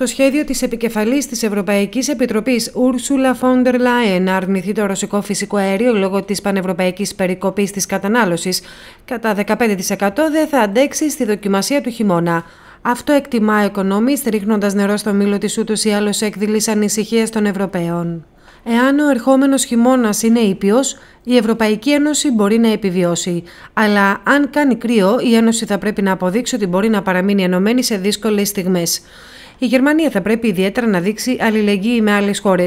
Το σχέδιο της επικεφαλής της Ευρωπαϊκής Επιτροπής Ουρσούλα von der να αρνηθεί το ρωσικό φυσικό αέριο λόγω της πανευρωπαϊκής περικοπής της κατανάλωσης κατά 15% δεν θα αντέξει στη δοκιμασία του χειμώνα. Αυτό εκτιμά ο οικονομής, ρίχνοντας νερό στο μήλο της ούτως ή άλλως έκδηλης ανησυχίας των Ευρωπαίων. Εάν ο ερχόμενος χειμώνας είναι ήπιος, η Ευρωπαϊκή Ένωση μπορεί να επιβιώσει. Αλλά αν κάνει κρύο, η Ένωση θα πρέπει να αποδείξει ότι μπορεί να παραμείνει ενωμένη σε δύσκολες στιγμές η Γερμανία θα πρέπει ιδιαίτερα να δείξει αλληλεγγύη με άλλες χώρες.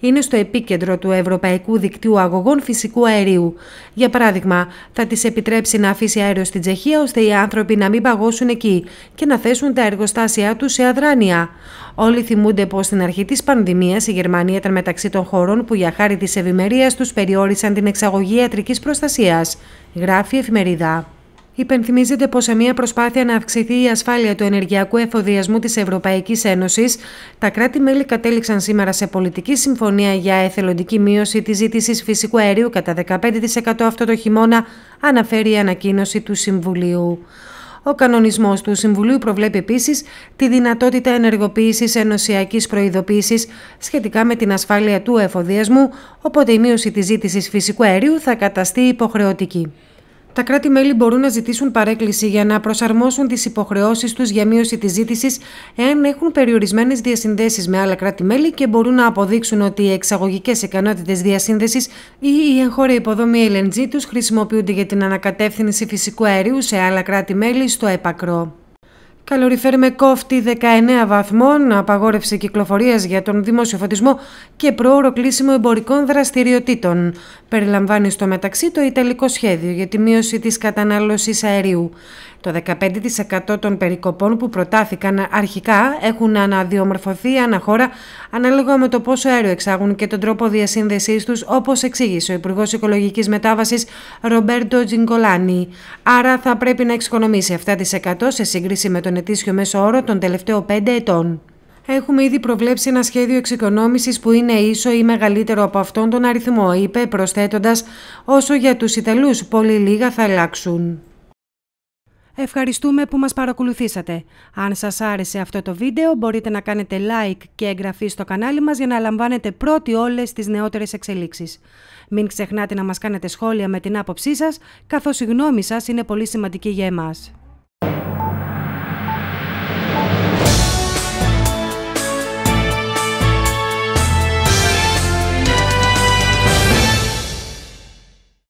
Είναι στο επίκεντρο του Ευρωπαϊκού Δικτύου Αγωγών Φυσικού Αερίου. Για παράδειγμα, θα τη επιτρέψει να αφήσει αέριο στην Τσεχία ώστε οι άνθρωποι να μην παγώσουν εκεί και να θέσουν τα εργοστάσια τους σε αδράνεια. Όλοι θυμούνται πως στην αρχή της πανδημίας η Γερμανία ήταν μεταξύ των χωρών που για χάρη της ευημερίας τους περιόρισαν την εξαγωγή ιατρικής προστασίας. Γράφει η εφημερίδα. Υπενθυμίζεται πως σε μια προσπάθεια να αυξηθεί η ασφάλεια του ενεργειακού εφοδιασμού της Ευρωπαϊκής Ένωσης, τα κράτη-μέλη κατέληξαν σήμερα σε πολιτική συμφωνία για εθελοντική μείωση της ζήτησης φυσικού αερίου κατά 15% αυτό το χειμώνα, αναφέρει η ανακοίνωση του Συμβουλίου. Ο κανονισμός του Συμβουλίου προβλέπει επίσης τη δυνατότητα ενεργοποίησης ενωσιακής προειδοποίησης σχετικά με την ασφάλεια του εφοδιασμού, οπότε η μείωση της ζήτησης φυσικού αερίου θα καταστεί υποχρεωτική. Τα κράτη-μέλη μπορούν να ζητήσουν παρέκκληση για να προσαρμόσουν τις υποχρεώσεις τους για μείωση της ζήτησης, εάν έχουν περιορισμένες διασυνδέσεις με άλλα κράτη-μέλη και μπορούν να αποδείξουν ότι οι εξαγωγικές ικανότητες διασύνδεσης ή η εγχώρια υποδομή LNG τους χρησιμοποιούνται για την ανακατεύθυνση φυσικού αερίου σε άλλα κράτη-μέλη στο επακρό. Καλωριφέρ με κόφτη 19 βαθμών, απαγόρευση κυκλοφορίας για τον δημόσιο φωτισμό και πρόωρο κλείσιμο εμπορικών δραστηριοτήτων περιλαμβάνει στο μεταξύ το Ιταλικό σχέδιο για τη μείωση της κατανάλωσης αερίου. Το 15% των περικοπών που προτάθηκαν αρχικά έχουν αναδιομορφωθεί αναχώρα ανάλογα με το πόσο αέριο εξάγουν και τον τρόπο διασύνδεσής τους, όπως εξήγησε ο Υπουργός Οικολογικής Μετάβασης Ρομπέρτο Τζιγκολάνη. Άρα θα πρέπει να εξοικονομήσει 7% σε σύγκριση με τον ετήσιο μέσο όρο των τελευταίων 5 ετών. Έχουμε ήδη προβλέψει ένα σχέδιο εξοικονόμησης που είναι ίσο ή μεγαλύτερο από αυτόν τον αριθμό, είπε, προσθέτοντας όσο για τους Ιταλούς πολύ λίγα θα αλλάξουν. Ευχαριστούμε που μας παρακολουθήσατε. Αν σας άρεσε αυτό το βίντεο μπορείτε να κάνετε like και εγγραφή στο κανάλι μας για να λαμβάνετε πρώτοι όλες τις νεότερες εξελίξεις. Μην ξεχνάτε να μας κάνετε σχόλια με την άποψή σας, καθώς η γνώμη σας είναι πολύ σημαντική για εμάς.